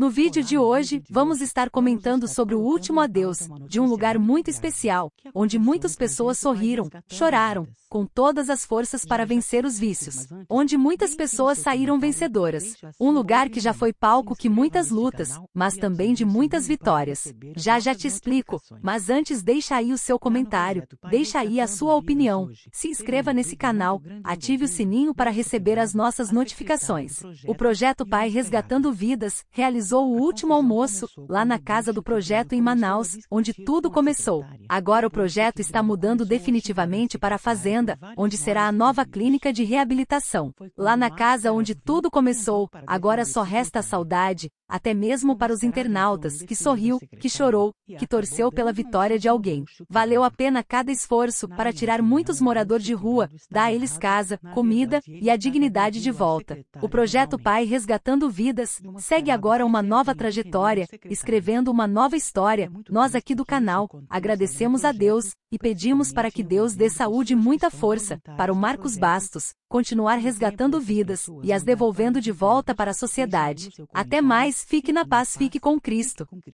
No vídeo de hoje, vamos estar comentando sobre o último adeus, de um lugar muito especial, onde muitas pessoas sorriram, choraram, com todas as forças para vencer os vícios, onde muitas pessoas saíram vencedoras. Um lugar que já foi palco que muitas lutas, mas também de muitas vitórias. Já já te explico, mas antes deixa aí o seu comentário, deixa aí a sua opinião, se inscreva nesse canal, ative o sininho para receber as nossas notificações. O projeto Pai Resgatando Vidas realizou organizou o último almoço, lá na casa do projeto em Manaus, onde tudo começou. Agora o projeto está mudando definitivamente para a fazenda, onde será a nova clínica de reabilitação. Lá na casa onde tudo começou, agora só resta a saudade, até mesmo para os então, internautas, que sorriu, que chorou, que torceu pela vitória de alguém. Valeu a pena cada esforço para tirar muitos moradores de rua, dar a eles casa, comida e a dignidade de volta. O projeto Pai Resgatando Vidas segue agora uma nova trajetória, escrevendo uma nova é história. Nós aqui do canal agradecemos a Deus e pedimos para que é Deus dê saúde e muita força para o Marcos Bastos continuar resgatando vidas e as devolvendo de volta para a sociedade. Até mais fique na paz, fique com Cristo.